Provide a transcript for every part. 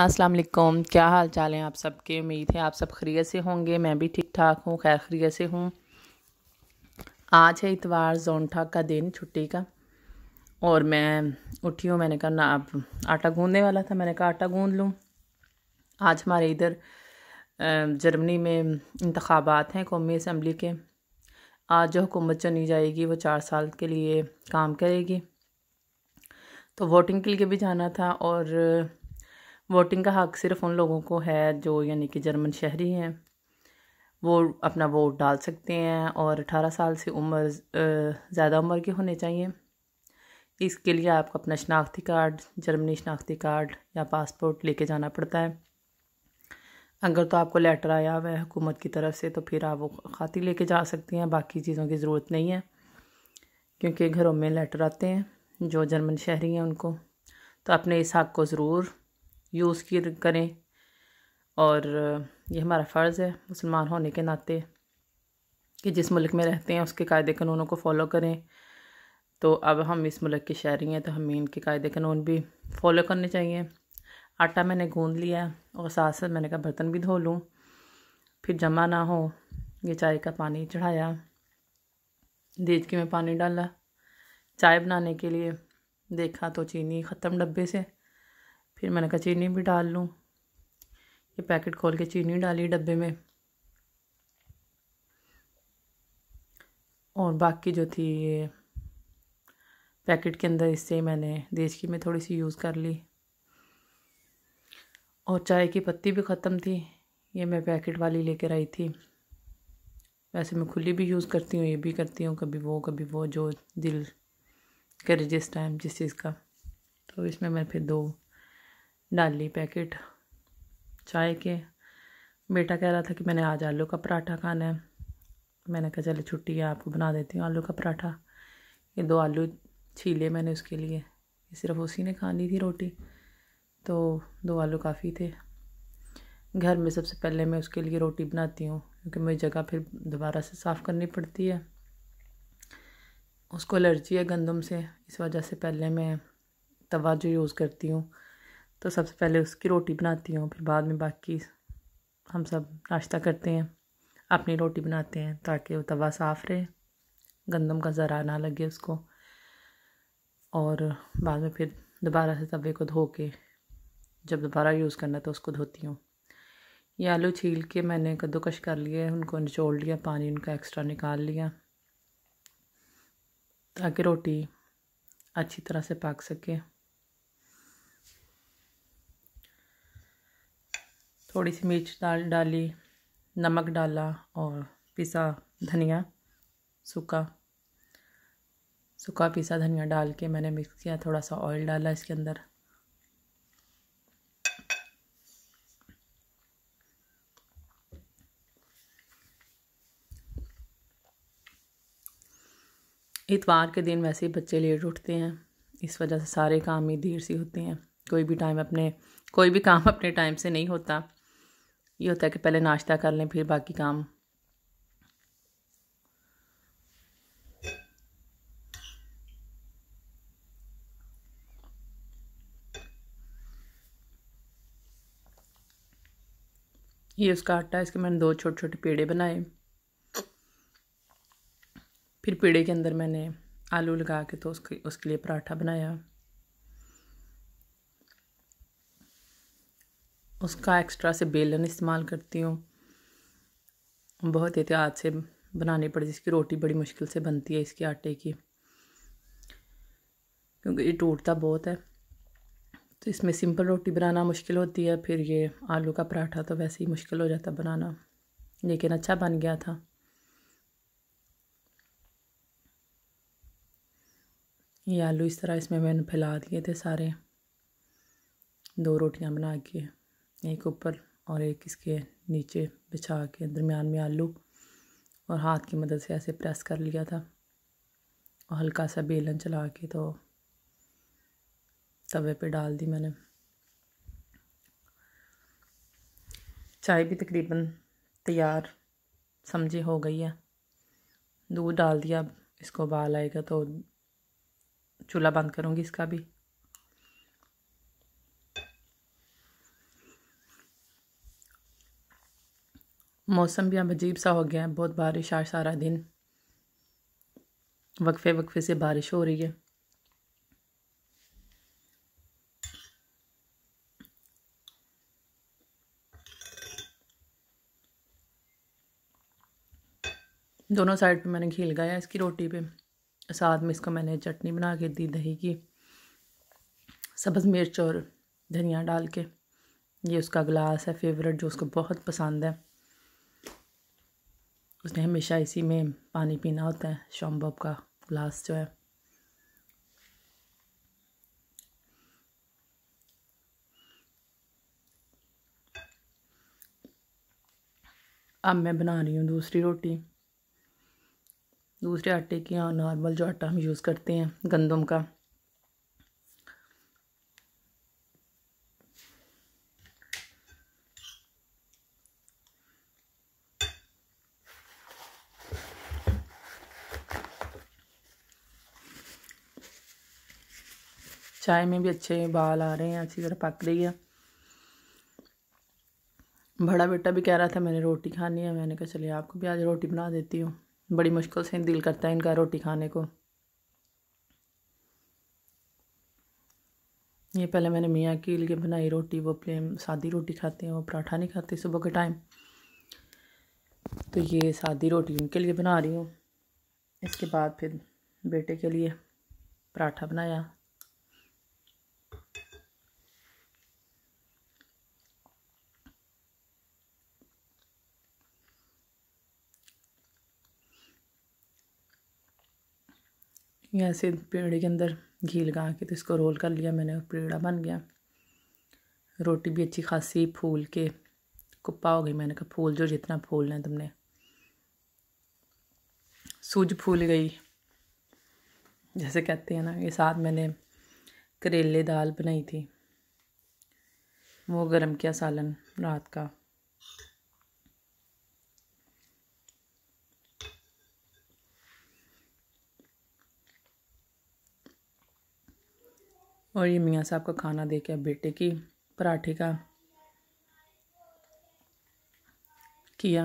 अस्सलाम वालेकुम क्या हाल चाल हैं आप सबके उम्मीद है आप सब खरीत से होंगे मैं भी ठीक ठाक हूँ खैर खरीत से हूँ आज है इतवार जोनठा का दिन छुट्टी का और मैं उठी हूँ मैंने कहा ना अब आटा गूंदने वाला था मैंने कहा आटा गूंद लूँ आज हमारे इधर जर्मनी में इंतबात हैं कौमी असम्बली के आज जो हुकूमत चुनी जाएगी वो चार साल के लिए काम करेगी तो वोटिंग के लिए भी जाना था और वोटिंग का हक सिर्फ उन लोगों को है जो यानी कि जर्मन शहरी हैं वो अपना वोट डाल सकते हैं और अठारह साल से उम्र ज़्यादा उम्र के होने चाहिए इसके लिए आपको अपना शनाख्ती कार्ड जर्मनी शनाख्ती कार्ड या पासपोर्ट लेके जाना पड़ता है अगर तो आपको लेटर आया हुआ है हुकूमत की तरफ से तो फिर आप वो खाती लेके जा सकती हैं बाकी चीज़ों की ज़रूरत नहीं है क्योंकि घरों में लेटर आते हैं जो जर्मन शहरी हैं उनको तो अपने इस हक़ को ज़रूर यूज़ की करें और ये हमारा फ़र्ज़ है मुसलमान होने के नाते कि जिस मुल्क में रहते हैं उसके कायदे कानूनों को फ़ॉलो करें तो अब हम इस मुल्क के शहरी हैं तो हमें इनके कायदे कानून भी फॉलो करने चाहिए आटा मैंने गूँध लिया और साथ साथ मैंने कहा बर्तन भी धो लूँ फिर जमा ना हो ये चाय का पानी चढ़ाया देचकी में पानी डाला चाय बनाने के लिए देखा तो चीनी ख़त्म डब्बे से फिर मैंने कहा चीनी भी डाल लूँ ये पैकेट खोल के चीनी डाली डब्बे में और बाकी जो थी ये पैकेट के अंदर इससे मैंने देश की में थोड़ी सी यूज़ कर ली और चाय की पत्ती भी ख़त्म थी ये मैं पैकेट वाली लेकर आई थी वैसे मैं खुली भी यूज़ करती हूँ ये भी करती हूँ कभी वो कभी वो जो दिल करे जिस टाइम जिस चीज़ का तो इसमें मैं फिर दो डाल ली पैकेट चाय के बेटा कह रहा था कि मैंने आज आलू का पराठा खाना है मैंने कहा चलो छुट्टी है आपको बना देती हूँ आलू का पराठा ये दो आलू छीले मैंने उसके लिए सिर्फ उसी ने खानी थी रोटी तो दो आलू काफ़ी थे घर में सबसे पहले मैं उसके लिए रोटी बनाती हूँ क्योंकि मुझे जगह फिर दोबारा से साफ़ करनी पड़ती है उसको एलर्जी है गंदम से इस वजह से पहले मैं तवा जो यूज़ करती हूँ तो सबसे पहले उसकी रोटी बनाती हूँ फिर बाद में बाकी हम सब नाश्ता करते हैं अपनी रोटी बनाते हैं ताकि वो तवा साफ़ रहे गंदम का ज़रा ना लगे उसको और बाद में फिर दोबारा से तवे को धो के जब दोबारा यूज़ करना तो उसको धोती हूँ ये आलू छील के मैंने कद्दूकश कर लिए उनको निचोड़ लिया पानी उनका एक्स्ट्रा निकाल लिया ताकि रोटी अच्छी तरह से पक सके थोड़ी सी मिर्च डाल डाली नमक डाला और पिसा धनिया सूखा सूखा पिसा धनिया डाल के मैंने मिक्स किया थोड़ा सा ऑयल डाला इसके अंदर इतवार के दिन वैसे ही बच्चे लेट उठते हैं इस वजह से सारे काम ही देर से होते हैं कोई भी टाइम अपने कोई भी काम अपने टाइम से नहीं होता ये होता है कि पहले नाश्ता कर लें फिर बाकी काम ये उसका आटा इसके मैंने दो छोटे छोटे पेड़े बनाए फिर पेड़े के अंदर मैंने आलू लगा के तो उसके उसके लिए पराठा बनाया उसका एक्स्ट्रा से बेलन इस्तेमाल करती हूँ बहुत एहतियात से बनानी पड़ी जिसकी रोटी बड़ी मुश्किल से बनती है इसके आटे की क्योंकि ये टूटता बहुत है तो इसमें सिंपल रोटी बनाना मुश्किल होती है फिर ये आलू का पराठा तो वैसे ही मुश्किल हो जाता बनाना लेकिन अच्छा बन गया था ये आलू इस तरह इसमें मैंने फैला दिए थे सारे दो रोटियां बना के एक ऊपर और एक इसके नीचे बिछा के दरमियान में आलू और हाथ की मदद से ऐसे प्रेस कर लिया था और हल्का सा बेलन चला के तो तवे पे डाल दी मैंने चाय भी तकरीबन तैयार समझे हो गई है दूध डाल दिया अब इसको उबाल आएगा तो चूल्हा बंद करूँगी इसका भी मौसम भी अब अजीब सा हो गया है बहुत बारिश आज सारा दिन वक्फे वक्फे से बारिश हो रही है दोनों साइड पे मैंने घी लगाया इसकी रोटी पे साथ में इसको मैंने चटनी बना के दी दही की सब्ज़ मिर्च और धनिया डाल के ये उसका गिलास है फेवरेट जो उसको बहुत पसंद है उसने हमेशा इसी में पानी पीना होता है शॉम्बॉब का ग्लास जो है अब मैं बना रही हूँ दूसरी रोटी दूसरे आटे की नॉर्मल हाँ, जो आटा हम यूज़ करते हैं गंदम का चाय में भी अच्छे बाल आ रहे हैं अच्छी तरह पक रही है बड़ा बेटा भी कह रहा था मैंने रोटी खानी है मैंने कहा चलिए आपको भी आज रोटी बना देती हूँ बड़ी मुश्किल से दिल करता है इनका रोटी खाने को ये पहले मैंने मियाँ के लिए बनाई रोटी वो अपने सादी रोटी खाते हैं वो पराठा नहीं खाते सुबह के टाइम तो ये सादी रोटी उनके लिए बना रही हूँ इसके बाद फिर बेटे के लिए पराठा बनाया ये ऐसे पेड़े के अंदर घी लगा के तो इसको रोल कर लिया मैंने पेड़ा बन गया रोटी भी अच्छी खासी फूल के कुप्पा हो गई मैंने कहा फूल जो जितना फूलना है तुमने सूज फूल गई जैसे कहते हैं ना ये साथ मैंने करेले दाल बनाई थी वो गर्म किया सालन रात का और ये मियाँ साहब का खाना दे के बेटे की पराठे का किया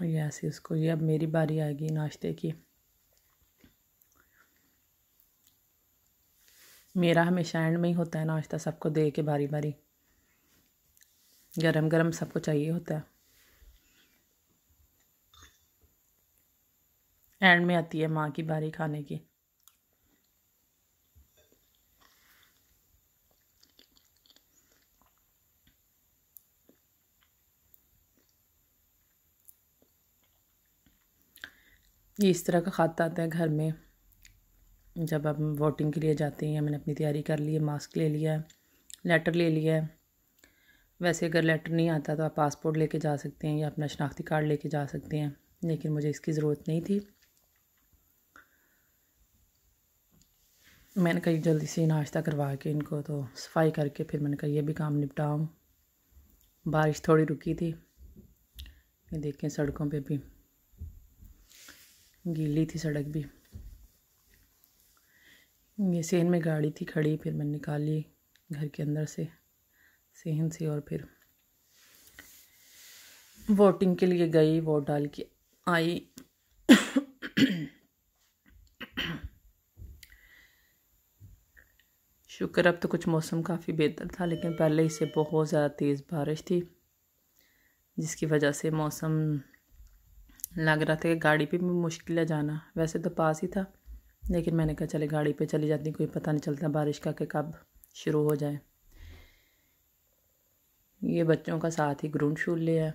और ये ऐसे उसको ये अब मेरी बारी आएगी नाश्ते की मेरा हमेशा एंड में ही होता है नाश्ता सबको दे के बारी बारी गरम गरम सबको चाहिए होता है एंड में आती है माँ की बारी खाने की ये इस तरह का खाता आता है घर में जब हम वोटिंग के लिए जाते हैं मैंने अपनी तैयारी कर ली है मास्क ले लिया है लेटर ले लिया है वैसे अगर लेटर नहीं आता तो आप पासपोर्ट लेके जा सकते हैं या अपना शनाख्ती कार्ड लेके जा सकते हैं लेकिन मुझे इसकी ज़रूरत नहीं थी मैंने कहा जल्दी से नाश्ता करवा के इनको तो सफाई करके फिर मैंने कहा ये भी काम निपटाऊँ बारिश थोड़ी रुकी थी ये देखें सड़कों पे भी गीली थी सड़क भी ये सेन में गाड़ी थी खड़ी फिर मैंने निकाली घर के अंदर से सेहन से और फिर वोटिंग के लिए गई वोट डाल के आई शुक्र अब तो कुछ मौसम काफ़ी बेहतर था लेकिन पहले ही से बहुत ज़्यादा तेज़ बारिश थी जिसकी वजह से मौसम लग रहा था कि गाड़ी पे भी मुश्किल है जाना वैसे तो पास ही था लेकिन मैंने कहा चले गाड़ी पे चली जाती कोई पता नहीं चलता बारिश का कि कब शुरू हो जाए ये बच्चों का साथ ही ग्रूंड शूल ले है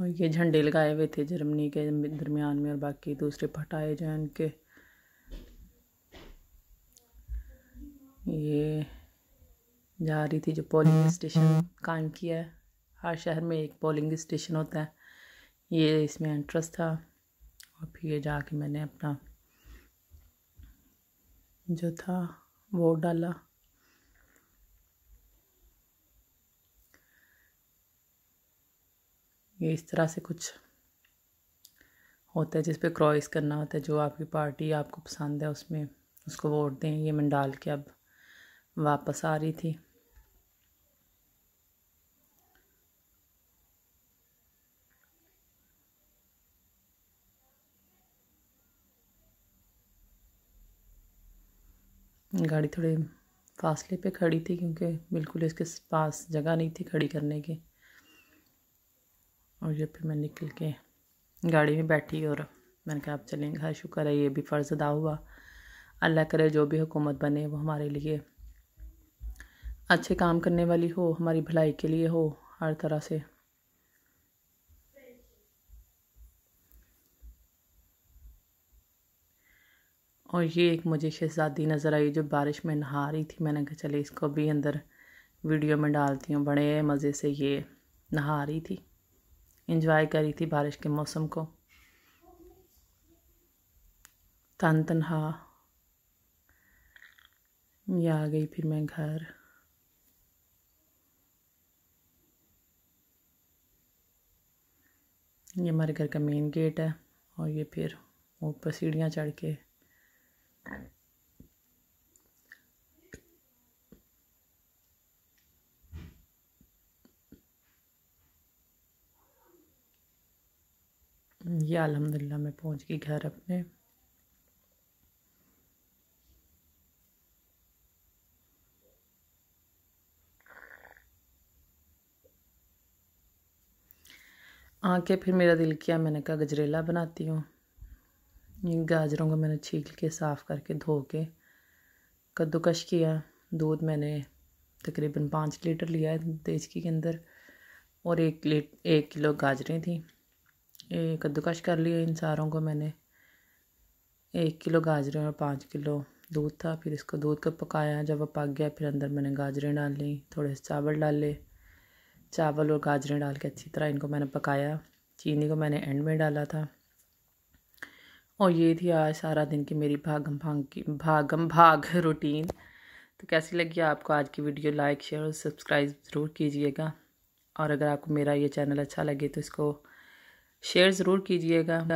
और ये झंडे लगाए हुए थे जर्मनी के दरमियान में और बाकी दूसरे फटाए जो हैं उनके ये जा रही थी जो पोलिंग स्टेशन कायम किया है हर शहर में एक पोलिंग स्टेशन होता है ये इसमें इंटरेस्ट था और फिर ये जाके मैंने अपना जो था वोट डाला ये इस तरह से कुछ होता है जिस पे क्रॉस करना होता है जो आपकी पार्टी आपको पसंद है उसमें उसको वोट दें ये मैं डाल के अब वापस आ रही थी गाड़ी थोड़े फासले पे खड़ी थी क्योंकि बिल्कुल इसके पास जगह नहीं थी खड़ी करने की और जब फिर मैं निकल के गाड़ी में बैठी और मैंने कहा आप चलेंगे हाँ शुक्र है ये भी फ़र्ज़ अदा हुआ अल्लाह करे जो भी हुकूमत बने वो हमारे लिए अच्छे काम करने वाली हो हमारी भलाई के लिए हो हर तरह से और ये एक मुझे शहजादी नज़र आई जो बारिश में नहा रही थी मैंने कहा चले इसको भी अंदर वीडियो में डालती हूँ बड़े मज़े से ये नहा रही थी इंजॉय कर रही थी बारिश के मौसम को तन तनहा ये आ गई फिर मैं घर ये हमारे घर का मेन गेट है और ये फिर ऊपर सीढ़ियाँ चढ़ के ये अलहमदिल्ला मैं पहुंच गई घर अपने खा के फिर मेरा दिल किया मैंने कहा गजरेला बनाती हूँ गाजरों को मैंने छील के साफ़ करके धो के कद्दूकश किया दूध मैंने तकरीबन पाँच लीटर लिया है देचकी के अंदर और एक लीट एक किलो गाजरें थी कद्दूकश कर लिए इन सारों को मैंने एक किलो गाजरें और पाँच किलो दूध था फिर इसको दूध को पकाया जब वह पक गया फिर अंदर मैंने गाजरें डाल ली थोड़े से चावल डाले चावल और गाजरें डाल के अच्छी तरह इनको मैंने पकाया चीनी को मैंने एंड में डाला था और ये थी आज सारा दिन की मेरी भागम भाग की भागम भाग रूटीन तो कैसी लगी आपको आज की वीडियो लाइक शेयर और सब्सक्राइब ज़रूर कीजिएगा और अगर आपको मेरा ये चैनल अच्छा लगे तो इसको शेयर ज़रूर कीजिएगा